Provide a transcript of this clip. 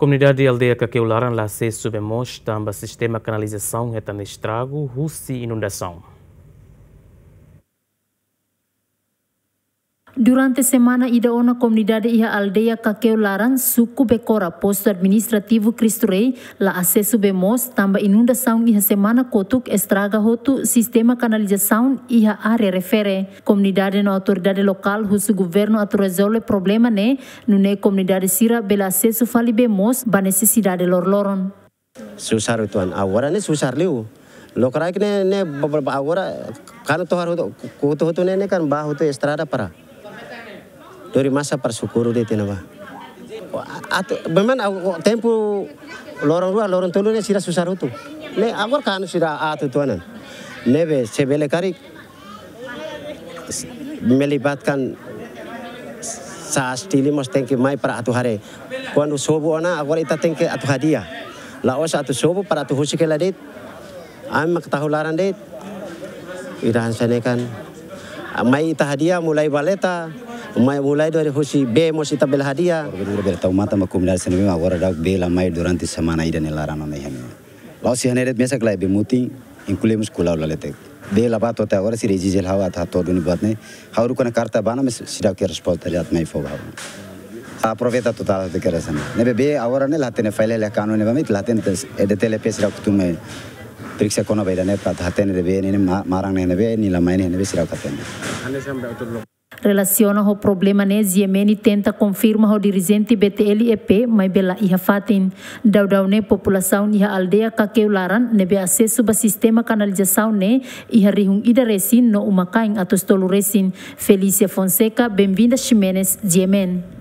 Comunidade Aldeia Caqueularan, lá acesso subemos, tamba sistema canalização, retando estrago, e inundação. Durante semana ida ona comunidade iha aldeia Kakeu Laran, suku Bekora, posto administrativo Cristo Rei, la acesso bemos, tamba inundação iha semana kotuk estraga hotu sistema canalização iha are refere. Comunidade na autoridade lokal husu governo aturazole problema ne, nune comunidade sira bela acesso fali bemos, ba necessidade lorloron. Susar tuan, agora ne susar liu. lokraik ne ne agora kanu tohar hotu, hotu ne ne kan bah estrada para dari masa persyukuran di tinaba. atau memang aku tempo lorong dua lorong tulu ne sudah susah itu. Ne aku kan sudah atu tuanan. Nebe sebele karik melibatkan saat tili mas tengke mai para atu hari. Kuando sobu ona aku ita tengke atu hadiah. Laos atu sobu para atu husike ladit. Ami maktahularan dit. Irahan kan, Mai ita hadiah mulai baleta ma wulai dore hosi be mo sita bel hadia orbel mata ma kumla dak be la durante semana ida ne larana ne hemi lau si hanere mesa klai be muti mus kula la lete be la bat agora si regi jel hawa tha to dun bat ne hauru karta bana mes sida ke resposta jat mai fo bhava total de kerasan ne be agora ne late ne faile le kanun ne ba mit late ne nih pes rak tu nih ಪರೀಕ್ಷೆ ಕೊನೋ ಬೈದಾನೆ ಪತ್ ಹತ್ತೇನೆ nih ನೀನು ಮಾರಂಗ್ ನೆನವೆ relaciona o problema ne Yemen e tenta confirma o dirigente BTLEP mai bela iha fatin dau dau ne população iha laran kakeularan acesso ba sistema ne iha rihung ida resin no umakain atus tolu resin Felicia Fonseca Benvinda Ximenez Ximenes Yemen